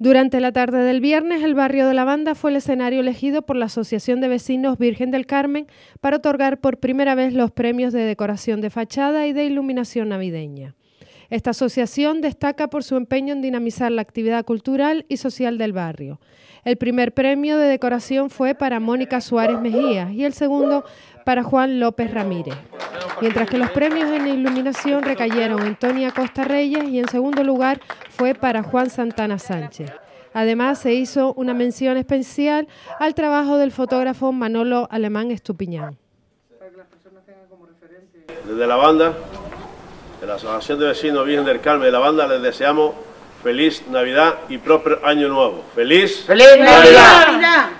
Durante la tarde del viernes, el barrio de la banda fue el escenario elegido por la Asociación de Vecinos Virgen del Carmen para otorgar por primera vez los premios de decoración de fachada y de iluminación navideña. Esta asociación destaca por su empeño en dinamizar la actividad cultural y social del barrio. El primer premio de decoración fue para Mónica Suárez Mejía y el segundo para Juan López Ramírez mientras que los ¿eh? premios en iluminación recayeron en Tony Costa Reyes y en segundo lugar fue para Juan Santana Sánchez. Además, se hizo una mención especial al trabajo del fotógrafo Manolo Alemán Estupiñán. Desde la banda, de la Asociación de Vecinos Virgen del Carmen de la banda, les deseamos feliz Navidad y próspero año nuevo. ¡Feliz, ¡Feliz Navidad.